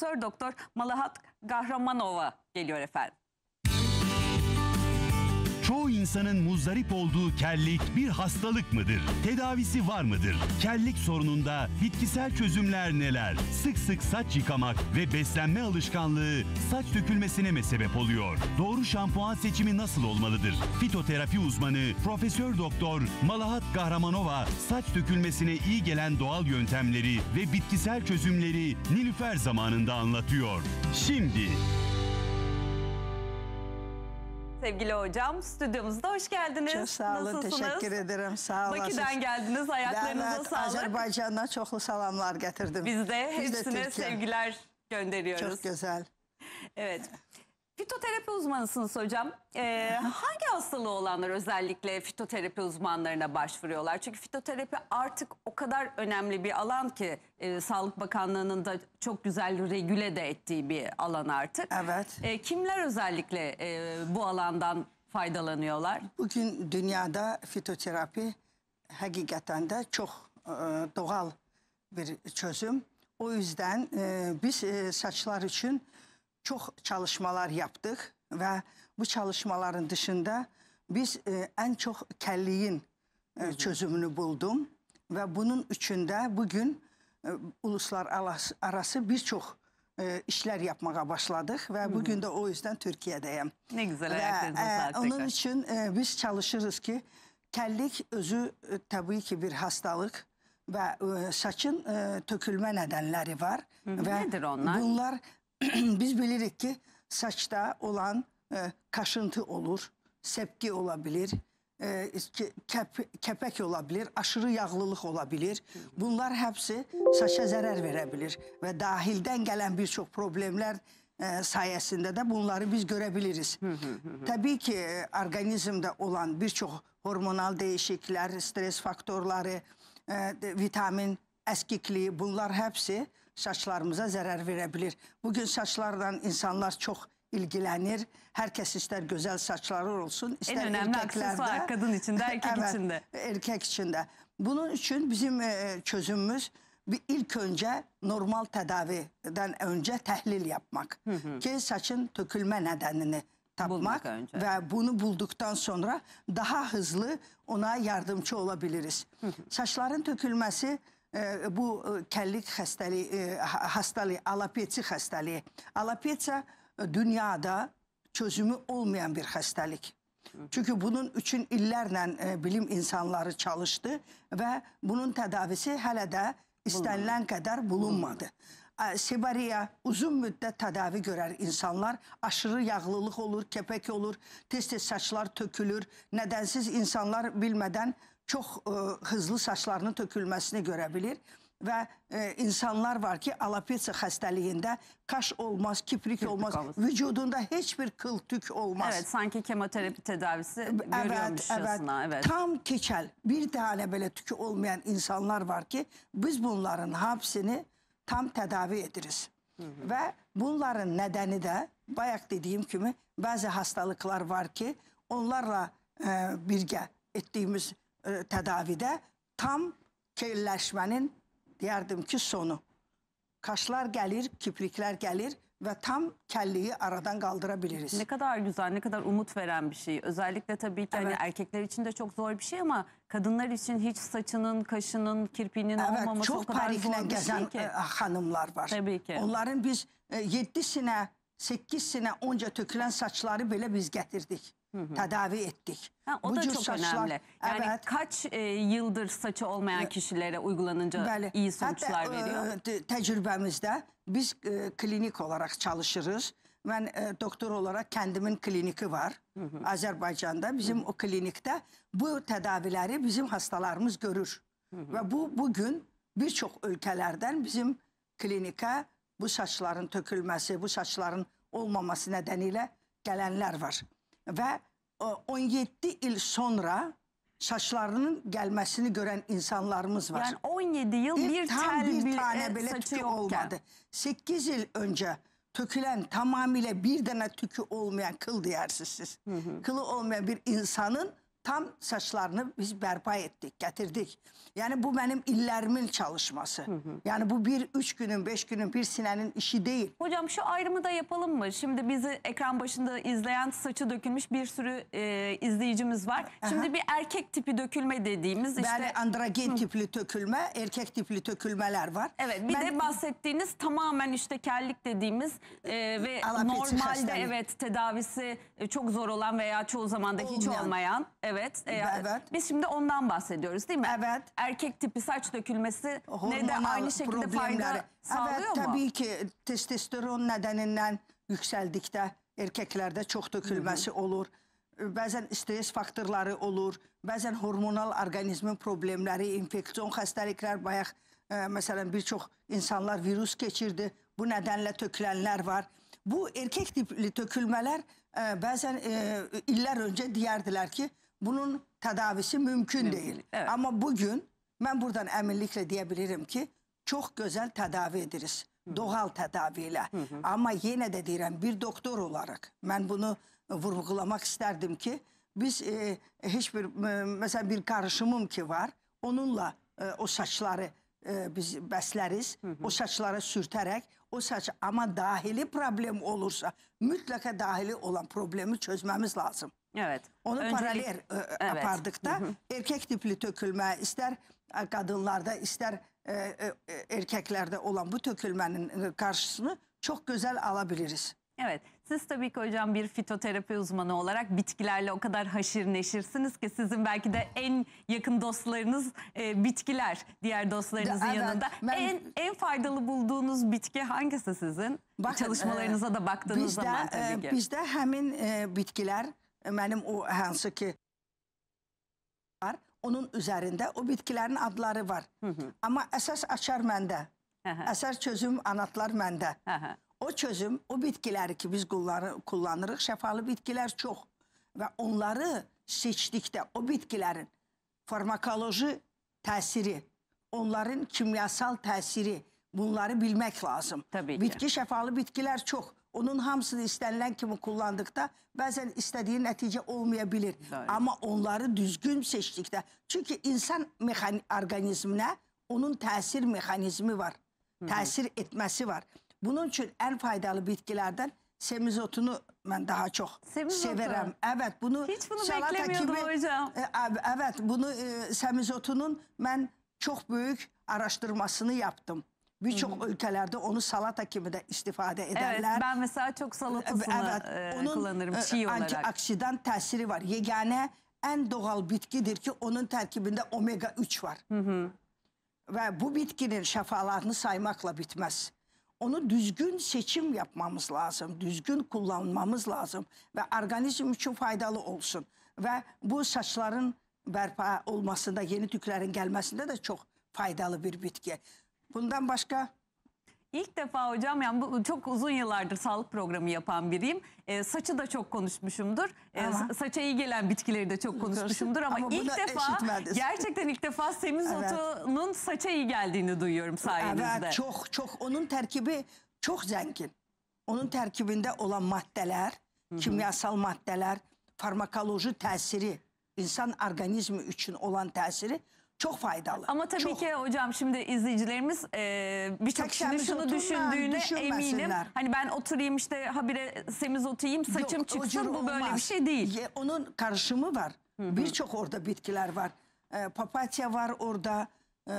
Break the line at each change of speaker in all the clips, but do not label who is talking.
Profesör Doktor Malahat Gahramanova geliyor efendim. Çoğu insanın muzdarip olduğu kellik bir hastalık mıdır? Tedavisi var mıdır? Kellik sorununda bitkisel çözümler neler? Sık sık saç yıkamak ve beslenme alışkanlığı saç dökülmesine mi sebep oluyor? Doğru şampuan seçimi nasıl olmalıdır? Fitoterapi uzmanı Profesör Doktor Malahat Kahramanova saç dökülmesine iyi gelen doğal yöntemleri ve bitkisel çözümleri Nilüfer zamanında anlatıyor. Şimdi Sevgili hocam stüdyomuzda hoş geldiniz. Çok sağ olun, Nasılsınız? teşekkür ederim. Sağ olasınız. Bakü'den geldiniz, ayaklarınıza evet, sağlık.
Azerbaycan'dan çoklu salamlar getirdim. Biz de Biz hepsine de sevgiler
gönderiyoruz. Çok güzel. Evet, Fitoterapi uzmanısınız hocam. Ee, hangi hastalığı olanlar özellikle fitoterapi uzmanlarına başvuruyorlar? Çünkü fitoterapi artık o kadar önemli bir alan ki e, Sağlık Bakanlığı'nın da çok güzel regüle de ettiği bir alan artık. Evet. E, kimler özellikle e, bu alandan faydalanıyorlar?
Bugün dünyada fitoterapi hakikaten de çok e, doğal bir çözüm. O yüzden e, biz e, saçlar için çox çalışmalar yapdıq və bu çalışmaların dışında biz e, ən çox kəlliyin e, çözümünü buldum və bunun üçün də bu gün e, uluslararası bir çox e, işlər yapmağa başladıq və bu gün də o üzdən Türkiyədəyəm. Nə gözəl hərəkətiniz var. E, onun üçün e, biz çalışırıq ki, kəllik özü e, təbii ki bir xəstəlik və ə, e, saçın ə, e, tökülmə nədənləri var Hı -hı. və Nedir onlar? Bunlar biz bilirik ki saçda olan e, kaşıntı olur, sepki olabilir, e, kəp, kəpək ola bilir, aşırı yağlılıq ola bilir. Bunlar həbsi saça zərər verə bilir və dahildən gələn bir çox problemlər ə, e, sayəsində də bunları biz görə biliriz. Təbii ki, orqanizmdə olan bir çox hormonal dəyişikliklər, stres faktorları, ə, e, vitamin əskikliyi bunlar həbsi saçlarımıza zarar verebilir. Bugün saçlardan insanlar çok ilgilenir. Herkes ister güzel gözəl saçları olsun, ister erkəklərdə. Ən önəmli aksesuar qadın için de. Erkek evet, üçün də. Erkək üçün də. Bunun için bizim e, çözümümüz bir ilk önce normal tedaviden önce tehlil yapmak, Hı hı. Ki saçın tökülmə nedenini tapmaq ve bunu bulduktan sonra daha hızlı ona yardımcı olabiliriz. Hı hı. Saçların tökülməsi bu e, kəllik xəstəliyi, e, xəstəliyi, alopesi xəstəliyi. Alopesiya e, dünyada çözümü olmayan bir xəstəlik. Çünki bunun üçün illərlə bilim insanları çalışdı və bunun tədavisi hələ də istənilən qədər bulunmadı. Sebariya uzun müddət tədavi görər insanlar. Aşırı yağlılıq olur, kəpək olur, tez-tez saçlar tökülür. Nədənsiz insanlar bilmədən çox ə, e, hızlı saçlarının tökülməsini görə bilir və e, insanlar var ki, alopesiya xəstəliyində kaş olmaz, kiprik olmaz, vücudunda heç bir kıl tük olmaz. Evet,
sanki kemoterapi tedavisi
görüyormuşçasına. Evet, evet. Tam keçəl bir dənə belə tükü olmayan insanlar var ki, biz bunların hapsini tam tədavi ediriz. Hı -hı. Və bunların nədəni də, bayaq dediyim kimi, bəzi hastalıqlar var ki, onlarla e, birgə etdiyimiz e, tədavidə tam keyilləşmənin deyərdim ki, sonu. Kaşlar gəlir, kipriklər gəlir və tam kəlliyi aradan qaldıra biliriz. Ne kadar güzel, ne kadar umut veren bir
şey. Özellikle tabii ki evet. hani erkekler için de çok zor bir şey ama kadınlar için hiç saçının,
kaşının, kirpiğinin evet, olmaması çok o kadar zor bir şey ki. E, hanımlar var. Tabii ki. Onların biz 7 e, sinə, 8 sinə onca tökülən saçları belə biz gətirdik. Tedavi ettik. Ha, o Bu da çok saçlar, önemli. Yani evet,
kaç e, yıldır saçı olmayan ee, kişilere uygulanınca böyle, iyi sonuçlar hatta, e, veriyor?
E, tecrübemizde biz e, klinik olarak çalışırız. Ben e, doktor olarak kendimin kliniki var. Hı hı. Azerbaycan'da bizim hı o klinikte bu tedavileri bizim hastalarımız görür. Hı hı. Ve bu bugün birçok ülkelerden bizim klinika bu saçların tökülmesi, bu saçların olmaması nedeniyle gelenler var ve 17 e, il sonra saçlarının gelmesini gören insanlarımız var. Yani 17 yıl bir, bir tel bir tane e, bile tükü yokken. olmadı. 8 yıl önce tökülen tamamıyla bir tane tükü olmayan kıl diyersiniz siz. Hı hı. Kılı olmayan bir insanın tam saçlarını biz berpa ettik, getirdik. Yani bu benim illerimin çalışması. Hı hı. Yani bu bir üç günün, beş günün bir sinenin işi değil.
Hocam şu ayrımı da yapalım mı? Şimdi bizi ekran başında izleyen saçı dökülmüş bir sürü e, izleyicimiz var. Şimdi Aha. bir erkek tipi dökülme dediğimiz işte... Yani androgen hı.
tipli dökülme, erkek tipli dökülmeler var.
Evet bir ben... de bahsettiğiniz tamamen işte kellik dediğimiz e, ve Alapeti normalde hastalığı. evet tedavisi e, çok zor olan veya çoğu zaman da hiç olmayan. evet Evet. E, Evet. Biz şimdi ondan bahsediyoruz değil mi? Evet. Erkek tipi saç dökülmesi ne de aynı şekilde fayda problemleri. sağlıyor evet, mu? Tabii
ki testosteron nedeninden yükseldikte erkeklerde çok dökülmesi olur. Bəzən stres faktorları olur, bəzən hormonal orqanizmin problemleri, infeksiyon xəstəliklər bayaq e, məsələn bir çox insanlar virus keçirdi. Bu nedenle tökülənlər var. Bu erkek tipli tökülmeler e, bəzən e, illər önce diyerdiler ki bunun tedavisi mümkün Mümkün, değil. evet. Ama bugün ben buradan eminlikle diyebilirim ki çok güzel tedavi ederiz. Doğal tedaviyle. Ama yine de deyirəm bir doktor olarak ben bunu vurgulamak isterdim ki biz e, hiçbir e, mesela bir karışımım ki var onunla e, o saçları e, biz bəsləriz. O saçlara sürterek o saç ama dahili problem olursa mutlaka dahili olan problemi çözmemiz lazım. Evet. Onu Öncelik... paralel e, e evet. yapardıkta hı erkek tipli tökülme ister e, kadınlarda ister e, erkeklerde olan bu tökülmenin karşısını çok güzel alabiliriz.
Evet siz tabii ki hocam bir fitoterapi uzmanı olarak bitkilerle o kadar haşir neşirsiniz ki sizin belki de en yakın dostlarınız e, bitkiler diğer dostlarınızın evet, yanında. Ben, en en faydalı bulduğunuz bitki hangisi sizin? Bakın, Çalışmalarınıza da baktığınız bizde, zaman tabii ki. E, bizde
hemen e, bitkiler mənim o hansı ki var, onun üzərində o bitkilərin adları var. Hı -hı. Amma əsas açar məndə. Hı hə -hı. Hə. Əsər çözüm anatlar məndə. Hı hə -hı. O çözüm, o bitkiləri ki biz kullanırıq, şəfalı bitkilər çox. Və onları seçdikdə o bitkilərin farmakoloji təsiri, onların kimyasal təsiri, bunları bilmək lazım. Tabii ki. Bitki şəfalı bitkilər çox. Onun hamısını istənilən kimi kullandıqda bəzən istədiyi nəticə olmaya bilir. Doğru. Amma onları düzgün seçdikdə. Çünki insan orqanizminə onun təsir mexanizmi var. Hı -hı. Təsir etməsi var. Bunun üçün ən faydalı bitkilərdən semizotunu mən daha çox semizotu. sevirəm. Evet, bunu Hiç bunu salata kimi hocam. E, evet, bunu e, semizotunun mən çox böyük araşdırmasını yaptım. Birçok ölkələrdə onu salata kimi də istifadə edərlər. Evet, mən mesela çok salatasını evet, e, onun, kullanırım e, çiğ olarak. Antioksidan təsiri var. Yeganə ən doğal bitkidir ki, onun tərkibində omega 3 var. Hı -hı. Və bu bitkinin şəfalarını saymakla bitməz. Onu düzgün seçim yapmamız lazım, düzgün kullanmamız lazım və orqanizm üçün faydalı olsun. Və bu saçların bərpa olmasında, yeni tüklərin gəlməsində də çox faydalı bir bitki. Bundan başka İlk defa hocam yani bu çok
uzun yıllardır sağlık programı yapan biriyim. E, saçı da çok konuşmuşumdur. E, saça iyi gelen bitkileri de çok konuşmuşumdur ama, Ama ilk defa gerçekten ilk defa semizotunun saça iyi geldiğini duyuyorum sayenizde. Evet çok
çok onun terkibi çok zengin. Onun terkibinde olan maddeler, kimyasal maddeler, farmakoloji tesiri, insan organizmi için olan tesiri çok faydalı. Ama tabii
çok. ki hocam şimdi izleyicilerimiz e, birçok şey kişinin şunu düşündüğüne eminim. Hani ben oturayım işte habire semizotu yiyeyim saçım Yok, çıksın bu böyle bir şey değil. Ye,
onun karışımı var. Birçok orada bitkiler var. E, papatya var orada. E,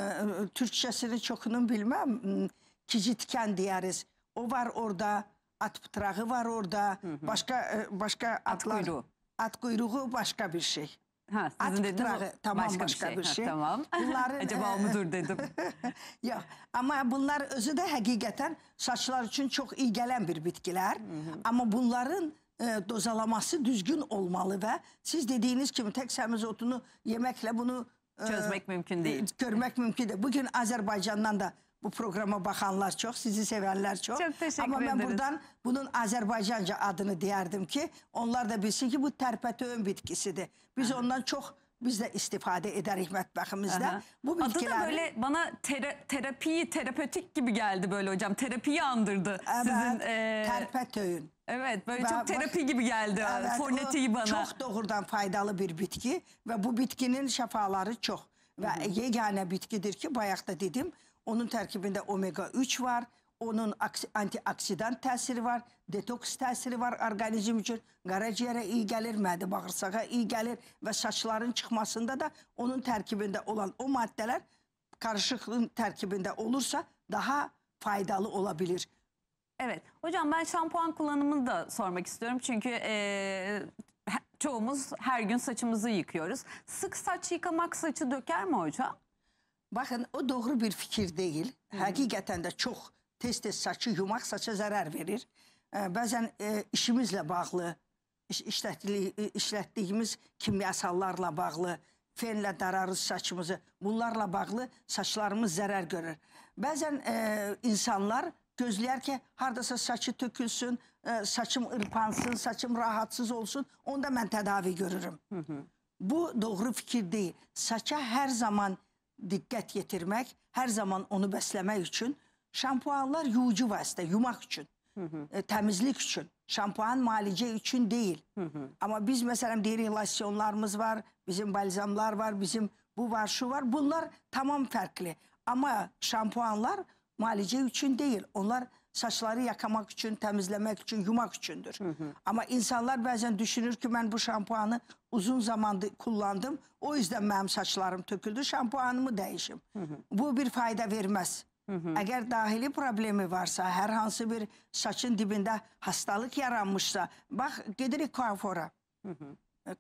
Türkçesini çokunun bilmem. Hmm, kicitken diyeriz. O var orada. At pıtrağı var orada. Hı hı. Başka başka atlar. At kuyruğu. At kuyruğu başka bir şey. Ha, sizin At fıtrağı tamam başka, başka bir şey. Bir şey. Ha, tamam. Bunların, Acaba e, o mudur dedim. Yok ama bunlar özü de həqiqətən saçlar üçün çox iyi gələn bir bitkilər. Hı -hı. Amma bunların e, dozalaması düzgün olmalı və siz dediyiniz kimi tək səmiz otunu yeməklə bunu e, çözmək mümkün deyil. E, Görmək mümkün deyil. Bugün Azərbaycandan da Bu programa bakanlar çok, sizi sevenler çok. Çok teşekkür ederim. Ama ben ederiz. buradan bunun Azerbaycanca adını diyerdim ki onlar da bilsin ki bu terpetoön bitkisidir. Biz Aha. ondan çok biz de istifade eder hikmet bakımızda. Bu bitkiler... Adı da böyle
bana tera, terapiyi, terapötik gibi geldi böyle hocam. Terapiyi andırdı evet, sizin. E... Terpetoön. Evet böyle ben, çok terapi bak, gibi geldi evet, fonetiği bana. Çok
doğrudan faydalı bir bitki ve bu bitkinin şefaları çok. Ve Hı -hı. yegane bitkidir ki bayakta dedim onun terkibinde omega 3 var. Onun antioksidan təsiri var, detoks təsiri var orqanizm üçün. Qaraciyərə iyi gəlir, mədə bağırsağa iyi gəlir və saçların çıxmasında da onun terkibinde olan o maddeler karışıklığın terkibinde olursa daha faydalı olabilir. Evet.
Hocam ben şampuan kullanımını da sormak istiyorum. Çünkü e, çoğumuz her gün saçımızı yıkıyoruz. Sık saç yıkamak saçı döker mi hocam? Baxın,
o doğru bir fikir deyil. Həqiqətən də çox tez-tez saçı yumaq saça zərər verir. Bəzən e, işimizlə bağlı, iş, işlətdiyimiz kimyasallarla bağlı, fenlə dararız saçımızı. Bunlarla bağlı saçlarımız zərər görür. Bəzən e, insanlar gözləyər ki, haradasa saçı tökülsün, e, saçım ırpansın, saçım rahatsız olsun, onda mən tədavi görürüm. Hı -hı. Bu doğru fikir deyil. Saça hər zaman diqqət yetirmək, hər zaman onu bəsləmək üçün şampuanlar yuyucu vasitə, yumaq üçün, Hı -hı. E, təmizlik üçün, şampuan malicə üçün deyil. Hı -hı. Amma biz məsələn deyirik lasyonlarımız var, bizim balzamlar var, bizim bu var, şu var. Bunlar tamam fərqli. Amma şampuanlar malicə üçün deyil. Onlar saçları yakamak üçün, təmizləmək üçün, yumaq üçündür. Hı -hı. Amma insanlar bəzən düşünür ki, mən bu şampuanı uzun zamandır kullandım, o yüzdən mənim saçlarım töküldü, şampuanımı dəyişim. Hı -hı. Bu bir fayda verməz. Hı -hı. Əgər daxili problemi varsa, hər hansı bir saçın dibində hastalıq yaranmışsa, bax, gedirik kuafora. Hı -hı.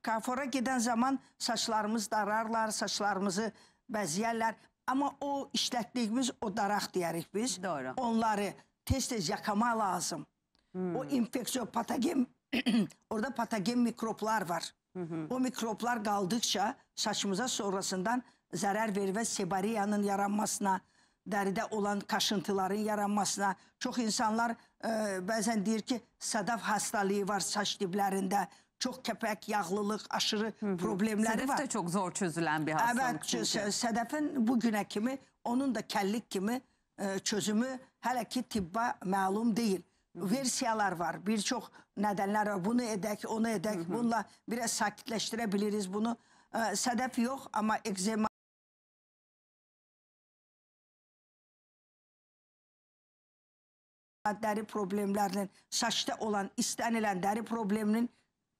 Kuafora gedən zaman saçlarımız dararlar, saçlarımızı bəziyərlər. Amma o işlətdiyimiz o daraq deyərik biz. Doğru. Onları tez tez yakama lazım. Hmm. O infeksiyon patogen orada patogen mikroplar var. Hı hı. O mikroplar kaldıkça saçımıza sonrasından zarar verir ve sebariyanın yaranmasına, dərdə olan kaşıntıların yaranmasına. Çox insanlar e, bəzən deyir ki, sədəf hastalığı var saç diblərində. Çox kəpək, yağlılıq, aşırı Hı -hı. problemləri Sədəf var. Sədəf də çox
zor çözülən bir hastalık. Evet,
sədəfin bugünə kimi, onun da kəllik kimi E, çözümü hələ ki tibba məlum deyil. Versiyalar var, bir çox nədənlər var. Bunu edək, onu edək, Hı -hı. bununla biraz sakitləşdirə biliriz bunu. E, sədəf yox, amma ekzema dəri problemlərinin, saçda olan, istənilən dəri probleminin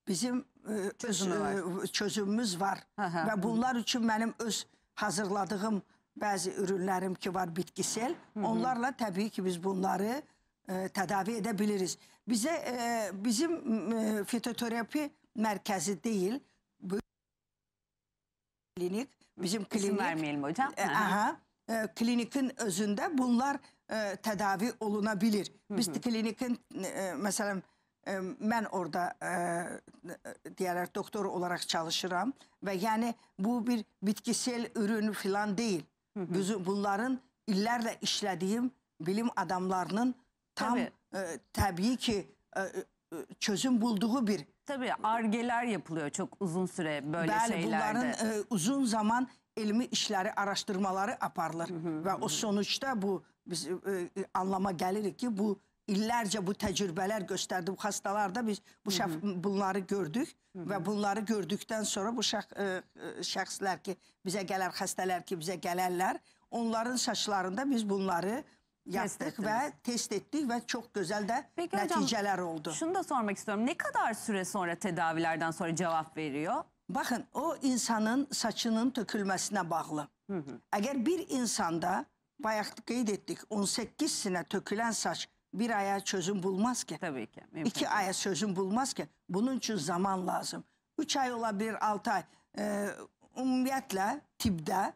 bizim e, çözümümüz var. Hı və bunlar üçün mənim öz hazırladığım bəzi ürünlərim ki var bitkisel. Hı -hı. Onlarla təbii ki biz bunları e, tədavi edə biliriz. Bizə e, bizim e, fitoterapi mərkəzi deyil. Klinik, bizim klinik. İsim vermeyelim
hocam. E, aha,
e, klinikin özündə bunlar e, tədavi oluna bilir. Biz Hı -hı. klinikin, e, məsələn, e, mən orada e, deyərlər doktor olaraq çalışıram və yəni bu bir bitkisel ürün filan deyil. Bizi, bunların illərlə işlediğim bilim adamlarının tam Tabii. E, təbii ki e, e, çözüm bulduğu bir... Tabii argeler yapılıyor çok uzun süre böyle Bəli, şeylerde. Bəli bunların e, uzun zaman ilmi işleri araştırmaları aparlar Hı -hı, və hı. o sonuçta bu biz e, e anlama gelir ki bu illərcə bu təcrübələr göstərdi. Bu xəstəlarda biz bu şəx, bunları gördük Hı -hı. və bunları gördükdən sonra bu şəx, ə, e, e, şəxslər ki, bizə gələr, xəstələr ki, bizə gələrlər, onların saçlarında biz bunları yaptıq və test etdik və çox gözəl də Peki, nəticələr hocam, oldu. Şunu
da sormaq istəyirəm. Nə qədər sürə sonra tədavilərdən sonra cavab veriyor?
Baxın, o insanın saçının tökülməsinə bağlı. Hı -hı. Əgər bir insanda, bayaq qeyd etdik, 18 sinə tökülən saç bir aya çözüm bulmaz ki. Tabii ki. Mümkün. İki aya çözüm bulmaz ki. Bunun için zaman lazım. Üç ay olabilir, altı ay. Ee, umumiyetle tibde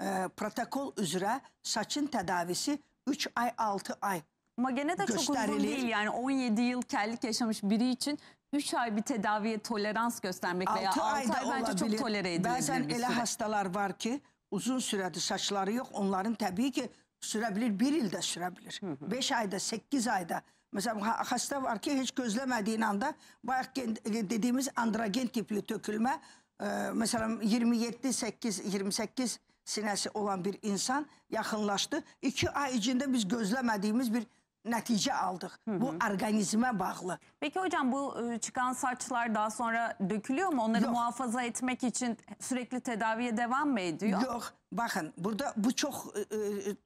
e, protokol üzere saçın tedavisi üç ay altı ay Ama gene de çok uzun değil yani
17 yıl kellik yaşamış biri için üç ay bir tedaviye tolerans göstermek altı veya altı ay, bence olabilir. çok tolere edilebilir Bazen ele
hastalar var ki uzun süredir saçları yok onların tabii ki sürebilir, bir ilde sürebilir. Hı hı. Beş ayda, sekiz ayda. Mesela hasta var ki hiç gözlemediğin anda bayağı e, dediğimiz androgen tipli tökülme e, mesela 27, 8, 28 sinesi olan bir insan yakınlaştı. İki ay içinde biz gözlemediğimiz bir netice aldık. Hı hı. Bu organizme bağlı.
Peki hocam bu e, çıkan saçlar daha sonra dökülüyor mu? Onları Yok. muhafaza etmek için sürekli tedaviye devam mı ediyor? Yok.
Bakın burada bu çok e, e,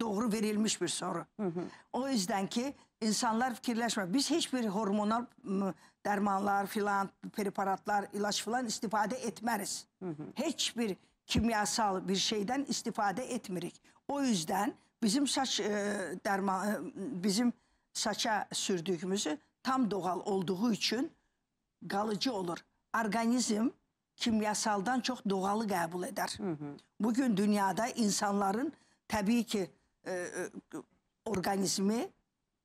doğru verilmiş bir soru. Hı hı. O yüzden ki insanlar fikirleşme. Biz hiçbir hormonal dermanlar filan, preparatlar, ilaç filan istifade etmeriz. Hı hı. Hiçbir kimyasal bir şeyden istifade etmirik. O yüzden bizim saç e, derman e, bizim saça sürdüyümüzü tam doğal olduğu üçün qalıcı olur. Orqanizm kimyasaldan çox doğalı qəbul edər. Hı -hı. Bugün dünyada insanların təbii ki e, e, orqanizmi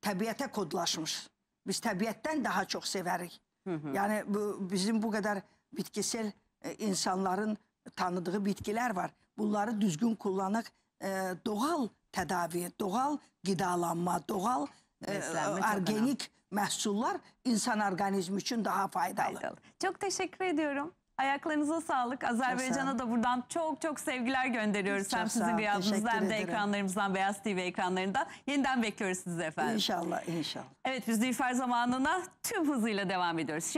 təbiətə kodlaşmış. Biz təbiətdən daha çox sevərik. Hı -hı. Yəni bu, bizim bu qədər bitkisel e, insanların tanıdığı bitkilər var. Bunları düzgün kullanıq, e, doğal tədavi, doğal qidalanma, doğal Ee, beslenme. Ergenik önemli. insan organizmi için daha faydalı. faydalı. Çok teşekkür ediyorum. Ayaklarınıza sağlık. Azerbaycan'a da
buradan çok çok sevgiler gönderiyoruz. hem sizin rüyanızda hem de ekranlarımızdan, Beyaz TV ekranlarında Yeniden bekliyoruz sizi efendim.
İnşallah, inşallah.
Evet biz Dilfer zamanına tüm hızıyla devam ediyoruz. Şimdi